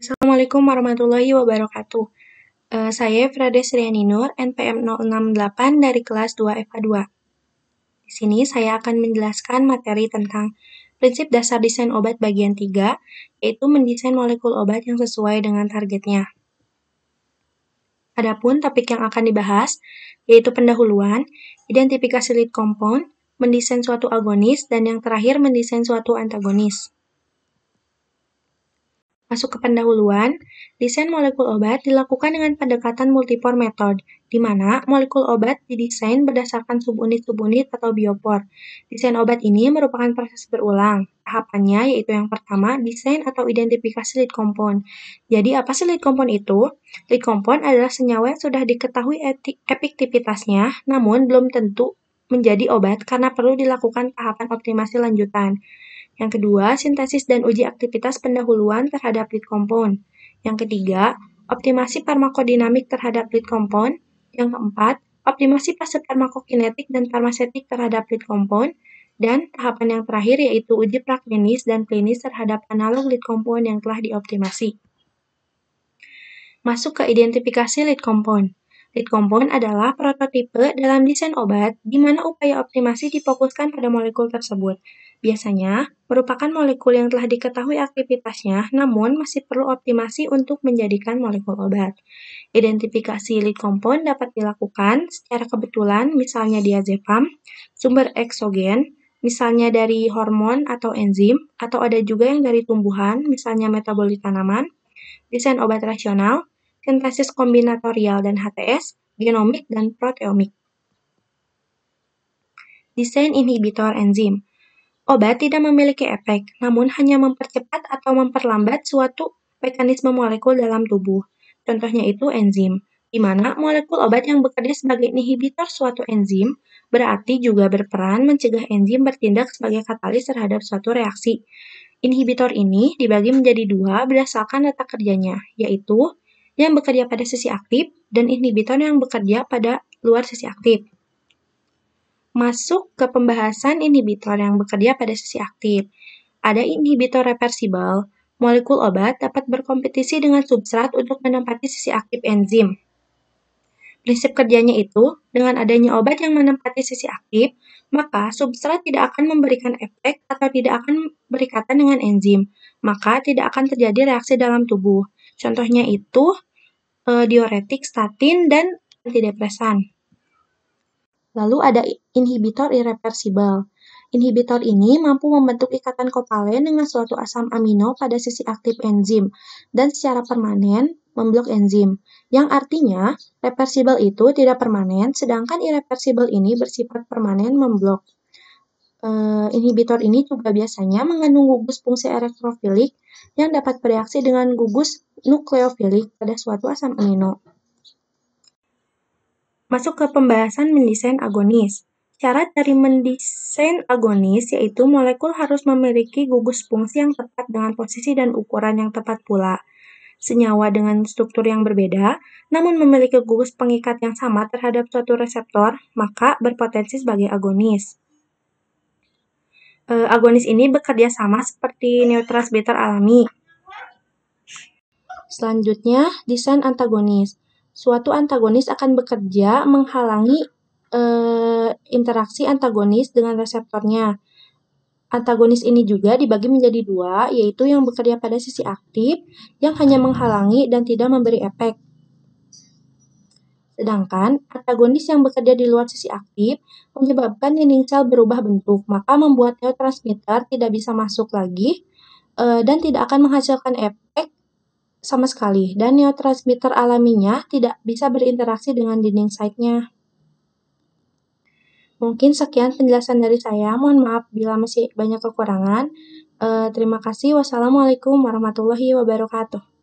Assalamualaikum warahmatullahi wabarakatuh. Eh, saya Frades Rianinur, NPM 068 dari kelas 2 FA2. Di sini saya akan menjelaskan materi tentang prinsip dasar desain obat bagian 3, yaitu mendesain molekul obat yang sesuai dengan targetnya. Adapun topik yang akan dibahas, yaitu pendahuluan, identifikasi lead compound, mendesain suatu agonis, dan yang terakhir mendesain suatu antagonis. Masuk ke pendahuluan, desain molekul obat dilakukan dengan pendekatan multipor method, di mana molekul obat didesain berdasarkan subunit-subunit atau biopor. Desain obat ini merupakan proses berulang. Tahapannya yaitu yang pertama, desain atau identifikasi lead kompon. Jadi, apa sih lead kompon itu? Lead kompon adalah senyawa yang sudah diketahui efektivitasnya, namun belum tentu menjadi obat karena perlu dilakukan tahapan optimasi lanjutan. Yang kedua, sintesis dan uji aktivitas pendahuluan terhadap lead compound. Yang ketiga, optimasi farmakodinamik terhadap lead compound. Yang keempat, optimasi fase farmakokinetik dan farmasetik terhadap lead compound. Dan tahapan yang terakhir yaitu uji praklinis dan klinis terhadap analog lead compound yang telah dioptimasi. Masuk ke identifikasi lead compound. Lead Litkompon adalah prototipe dalam desain obat di mana upaya optimasi difokuskan pada molekul tersebut. Biasanya merupakan molekul yang telah diketahui aktivitasnya, namun masih perlu optimasi untuk menjadikan molekul obat. Identifikasi lead compound dapat dilakukan secara kebetulan, misalnya diazepam, sumber eksogen, misalnya dari hormon atau enzim, atau ada juga yang dari tumbuhan, misalnya metabolit tanaman, desain obat rasional, sintesis kombinatorial dan HTS, genomik dan proteomik. Desain inhibitor enzim Obat tidak memiliki efek, namun hanya mempercepat atau memperlambat suatu mekanisme molekul dalam tubuh. Contohnya itu enzim, di mana molekul obat yang bekerja sebagai inhibitor suatu enzim berarti juga berperan mencegah enzim bertindak sebagai katalis terhadap suatu reaksi. Inhibitor ini dibagi menjadi dua berdasarkan letak kerjanya, yaitu yang bekerja pada sisi aktif dan inhibitor yang bekerja pada luar sisi aktif. Masuk ke pembahasan inhibitor yang bekerja pada sisi aktif. Ada inhibitor reversibel, molekul obat dapat berkompetisi dengan substrat untuk menempati sisi aktif enzim. Prinsip kerjanya itu, dengan adanya obat yang menempati sisi aktif, maka substrat tidak akan memberikan efek atau tidak akan berikatan dengan enzim, maka tidak akan terjadi reaksi dalam tubuh. Contohnya itu e, diuretik, statin, dan antidepresan. Lalu ada inhibitor irreversible. Inhibitor ini mampu membentuk ikatan kovalen dengan suatu asam amino pada sisi aktif enzim dan secara permanen memblok enzim. Yang artinya, reversible itu tidak permanen, sedangkan irreversible ini bersifat permanen memblok uh, inhibitor ini juga biasanya mengandung gugus fungsi elektrofilik yang dapat bereaksi dengan gugus nukleofilik pada suatu asam amino. Masuk ke pembahasan mendesain agonis. Syarat dari mendesain agonis yaitu molekul harus memiliki gugus fungsi yang tepat dengan posisi dan ukuran yang tepat pula. Senyawa dengan struktur yang berbeda, namun memiliki gugus pengikat yang sama terhadap suatu reseptor, maka berpotensi sebagai agonis uh, agonis ini bekerja sama seperti neurotransmitter alami. Selanjutnya, desain antagonis. Suatu antagonis akan bekerja menghalangi uh, interaksi antagonis dengan reseptornya. Antagonis ini juga dibagi menjadi dua, yaitu yang bekerja pada sisi aktif, yang hanya menghalangi dan tidak memberi efek, Sedangkan antagonis yang bekerja di luar sisi aktif menyebabkan dinding sel berubah bentuk, maka membuat neurotransmitter tidak bisa masuk lagi e, dan tidak akan menghasilkan efek sama sekali. Dan neurotransmitter alaminya tidak bisa berinteraksi dengan dinding site-nya. Mungkin sekian penjelasan dari saya. Mohon maaf bila masih banyak kekurangan. E, terima kasih. Wassalamualaikum warahmatullahi wabarakatuh.